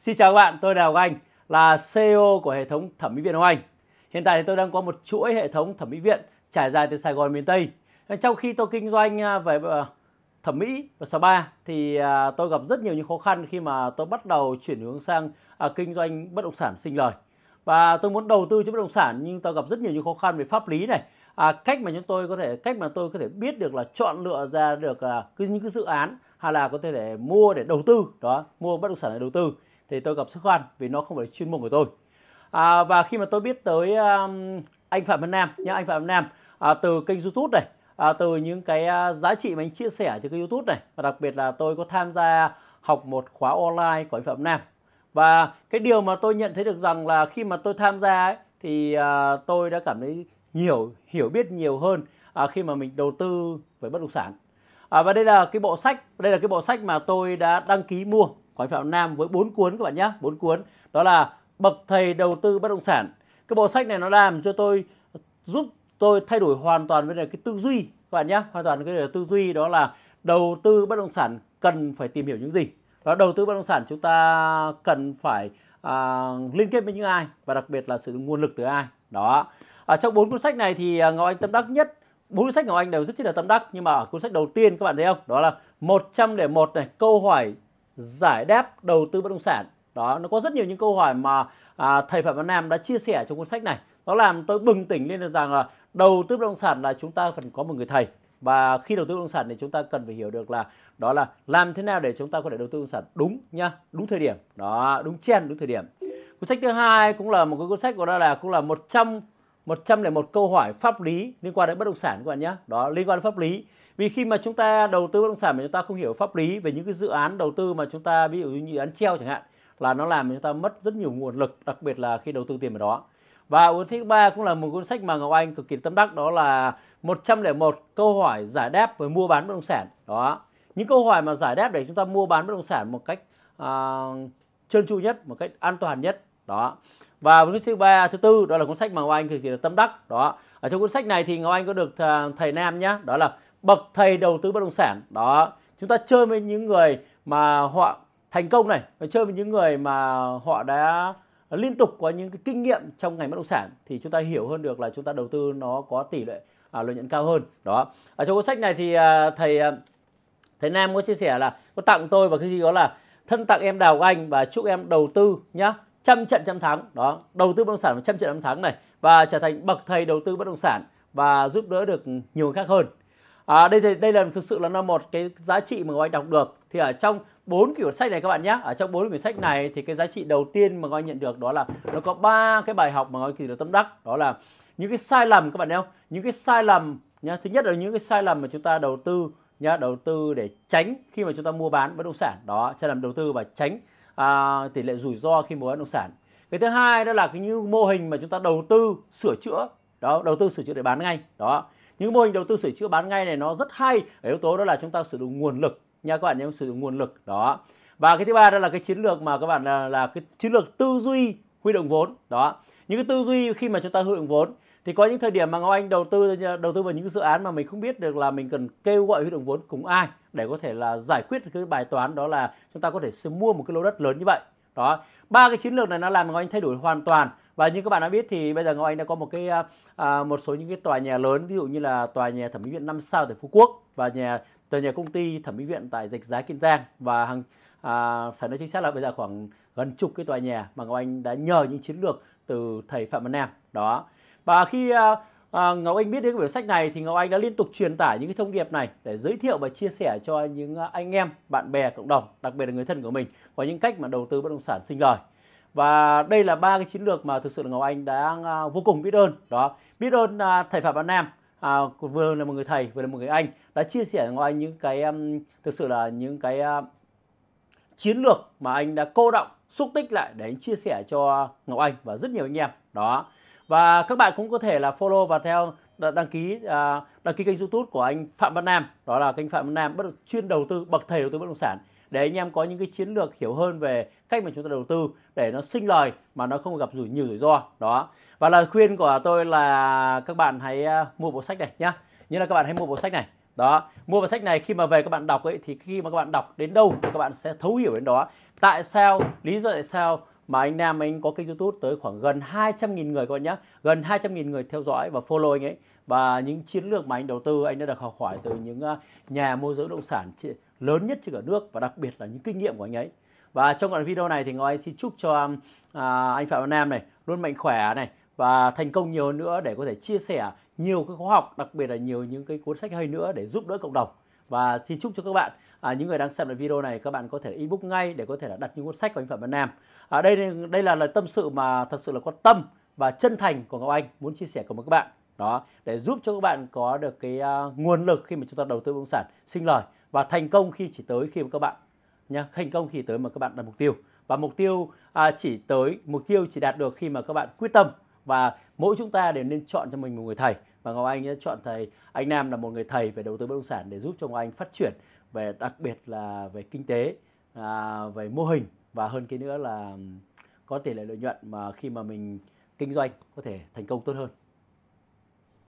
Xin chào các bạn, tôi là Hoàng Anh, là CEO của hệ thống thẩm mỹ viện Hoàng Anh. Hiện tại thì tôi đang có một chuỗi hệ thống thẩm mỹ viện trải dài từ Sài Gòn miền Tây. Trong khi tôi kinh doanh à, về à, thẩm mỹ và spa thì à, tôi gặp rất nhiều những khó khăn khi mà tôi bắt đầu chuyển hướng sang kinh doanh bất động sản sinh lời. Và tôi muốn đầu tư cho bất động sản nhưng tôi gặp rất nhiều những khó khăn về pháp lý này, à, cách mà chúng tôi có thể cách mà tôi có thể biết được là chọn lựa ra được à, cái những cái dự án hay là có thể để mua để đầu tư đó mua bất động sản để đầu tư thì tôi gặp sức khoan vì nó không phải chuyên môn của tôi à, và khi mà tôi biết tới um, anh phạm văn nam nhá anh phạm văn nam à, từ kênh youtube này à, từ những cái à, giá trị mà anh chia sẻ trên kênh youtube này và đặc biệt là tôi có tham gia học một khóa online của anh phạm văn nam và cái điều mà tôi nhận thấy được rằng là khi mà tôi tham gia ấy, thì à, tôi đã cảm thấy nhiều hiểu biết nhiều hơn à, khi mà mình đầu tư về bất động sản à, và đây là cái bộ sách đây là cái bộ sách mà tôi đã đăng ký mua của anh Phạm Nam với bốn cuốn các bạn nhé bốn cuốn đó là bậc thầy đầu tư bất động sản cái bộ sách này nó làm cho tôi giúp tôi thay đổi hoàn toàn về cái tư duy các bạn nhé hoàn toàn cái tư duy đó là đầu tư bất động sản cần phải tìm hiểu những gì đó đầu tư bất động sản chúng ta cần phải à, liên kết với những ai và đặc biệt là sự nguồn lực từ ai đó ở à, trong bốn cuốn sách này thì à, Ngọc Anh tâm đắc nhất bốn cuốn sách của Anh đều rất chi là tâm đắc nhưng mà ở cuốn sách đầu tiên các bạn thấy không đó là 100 để một này câu hỏi giải đáp đầu tư bất động sản đó nó có rất nhiều những câu hỏi mà à, thầy Phạm Văn Nam đã chia sẻ trong cuốn sách này nó làm tôi bừng tỉnh lên được rằng là đầu tư bất động sản là chúng ta cần có một người thầy và khi đầu tư bất động sản thì chúng ta cần phải hiểu được là đó là làm thế nào để chúng ta có thể đầu tư bất động sản đúng nha đúng thời điểm đó đúng chen đúng thời điểm cuốn sách thứ hai cũng là một cái cuốn sách của đó là cũng là 100 101 câu hỏi pháp lý liên quan đến bất động sản các bạn nhé đó liên quan đến pháp lý vì khi mà chúng ta đầu tư bất động sản mà chúng ta không hiểu pháp lý về những cái dự án đầu tư mà chúng ta ví dụ như dự án treo chẳng hạn là nó làm chúng ta mất rất nhiều nguồn lực đặc biệt là khi đầu tư tiền vào đó và cuốn thứ ba cũng là một cuốn sách mà Ngọc Anh cực kỳ tâm đắc đó là 101 câu hỏi giải đáp về mua bán bất động sản đó những câu hỏi mà giải đáp để chúng ta mua bán bất động sản một cách uh, trơn tru nhất một cách an toàn nhất đó và cuốn thứ ba thứ tư đó là cuốn sách mà ngọc anh thực hiện được tâm đắc đó ở trong cuốn sách này thì ngọc anh có được à, thầy nam nhá đó là bậc thầy đầu tư bất động sản đó chúng ta chơi với những người mà họ thành công này và chơi với những người mà họ đã liên tục có những cái kinh nghiệm trong ngành bất động sản thì chúng ta hiểu hơn được là chúng ta đầu tư nó có tỷ lệ à, lợi nhuận cao hơn đó ở trong cuốn sách này thì à, thầy à, thầy Nam có chia sẻ là có tặng tôi và cái gì đó là thân tặng em Đào Anh và chúc em đầu tư nhá trăm trận trăm thắng đó đầu tư bất động sản một trăm trận trăm thắng này và trở thành bậc thầy đầu tư bất động sản và giúp đỡ được nhiều người khác hơn à, đây thì đây là thực sự là nó một cái giá trị mà các anh đọc được thì ở trong bốn quyển sách này các bạn nhé ở trong bốn quyển sách này thì cái giá trị đầu tiên mà các anh nhận được đó là nó có ba cái bài học mà các anh kỳ được tâm đắc đó là những cái sai lầm các bạn thấy những cái sai lầm nhá thứ nhất là những cái sai lầm mà chúng ta đầu tư nhá đầu tư để tránh khi mà chúng ta mua bán bất động sản đó sai lầm đầu tư và tránh à, tỷ lệ rủi ro khi mua bất động sản cái thứ hai đó là cái như mô hình mà chúng ta đầu tư sửa chữa đó đầu tư sửa chữa để bán ngay đó những mô hình đầu tư sửa chữa bán ngay này nó rất hay ở yếu tố đó là chúng ta sử dụng nguồn lực nha các bạn nhé sử dụng nguồn lực đó và cái thứ ba đó là cái chiến lược mà các bạn là, là cái chiến lược tư duy huy động vốn đó những cái tư duy khi mà chúng ta huy động vốn thì có những thời điểm mà Ngọc Anh đầu tư đầu tư vào những dự án mà mình không biết được là mình cần kêu gọi huy động vốn cùng ai để có thể là giải quyết cái bài toán đó là chúng ta có thể mua một cái lô đất lớn như vậy đó ba cái chiến lược này nó làm Ngọc Anh thay đổi hoàn toàn và như các bạn đã biết thì bây giờ Ngọc Anh đã có một cái à, à một số những cái tòa nhà lớn ví dụ như là tòa nhà thẩm mỹ viện 5 sao tại Phú Quốc và nhà tòa nhà công ty thẩm mỹ viện tại Dạch Giá Kiên Giang và hàng à, phải nói chính xác là bây giờ khoảng gần chục cái tòa nhà mà Ngọc Anh đã nhờ những chiến lược từ thầy Phạm Văn Nam đó và khi uh, Ngọc Anh biết đến quyển sách này thì Ngọc Anh đã liên tục truyền tải những cái thông điệp này để giới thiệu và chia sẻ cho những à, anh em, bạn bè, cộng đồng, đặc biệt là người thân của mình có những cách mà đầu tư bất động sản sinh lời. Và đây là ba cái chiến lược mà thực sự là Ngọc Anh đã vô cùng biết ơn. Đó, biết ơn thầy Phạm Văn Nam à, vừa là một người thầy, vừa là một người anh đã chia sẻ Ngọc Anh những cái um, thực sự là những cái uh, chiến lược mà anh đã cô động, xúc tích lại để anh chia sẻ cho Ngọc Anh và rất nhiều anh em. Đó và các bạn cũng có thể là follow và theo đăng ký à, đăng ký kênh youtube của anh phạm văn nam đó là kênh phạm văn nam bất chuyên đầu tư bậc thầy đầu tư bất động sản để anh em có những cái chiến lược hiểu hơn về cách mà chúng ta đầu tư để nó sinh lời mà nó không gặp rủi nhiều rủi ro đó và lời khuyên của tôi là các bạn hãy à, mua bộ sách này nhá như là các bạn hãy mua bộ sách này đó mua bộ sách này khi mà về các bạn đọc ấy thì khi mà các bạn đọc đến đâu thì các bạn sẽ thấu hiểu đến đó tại sao lý do tại sao mà anh Nam anh có kênh YouTube tới khoảng gần 200.000 người các bạn nhé gần 200.000 người theo dõi và follow anh ấy và những chiến lược mà anh đầu tư anh đã được học hỏi từ những à, nhà môi giới bất động sản lớn nhất trên cả nước và đặc biệt là những kinh nghiệm của anh ấy và trong đoạn video này thì ngói xin chúc cho à, à, anh Phạm Văn Nam này luôn mạnh khỏe này và thành công nhiều hơn nữa để có thể chia sẻ nhiều cái khóa học đặc biệt là nhiều những cái cuốn sách hay nữa để giúp đỡ cộng đồng và xin chúc cho các bạn à, những người đang xem lại video này các bạn có thể ebook ngay để có thể là đặt những cuốn sách của anh Phạm Văn Nam à, đây đây là lời tâm sự mà thật sự là có tâm và chân thành của Ngọc Anh muốn chia sẻ cùng với các bạn đó để giúp cho các bạn có được cái uh, nguồn lực khi mà chúng ta đầu tư bất động sản sinh lời và thành công khi chỉ tới khi mà các bạn nha thành công khi tới mà các bạn đặt mục tiêu và mục tiêu à, chỉ tới mục tiêu chỉ đạt được khi mà các bạn quyết tâm và mỗi chúng ta đều nên chọn cho mình một người thầy và Ngọc Anh đã chọn thầy anh Nam là một người thầy về đầu tư bất động sản để giúp cho Ngọc Anh phát triển về đặc biệt là về kinh tế, à, về mô hình và hơn cái nữa là có tỷ lệ lợi nhuận mà khi mà mình kinh doanh có thể thành công tốt hơn.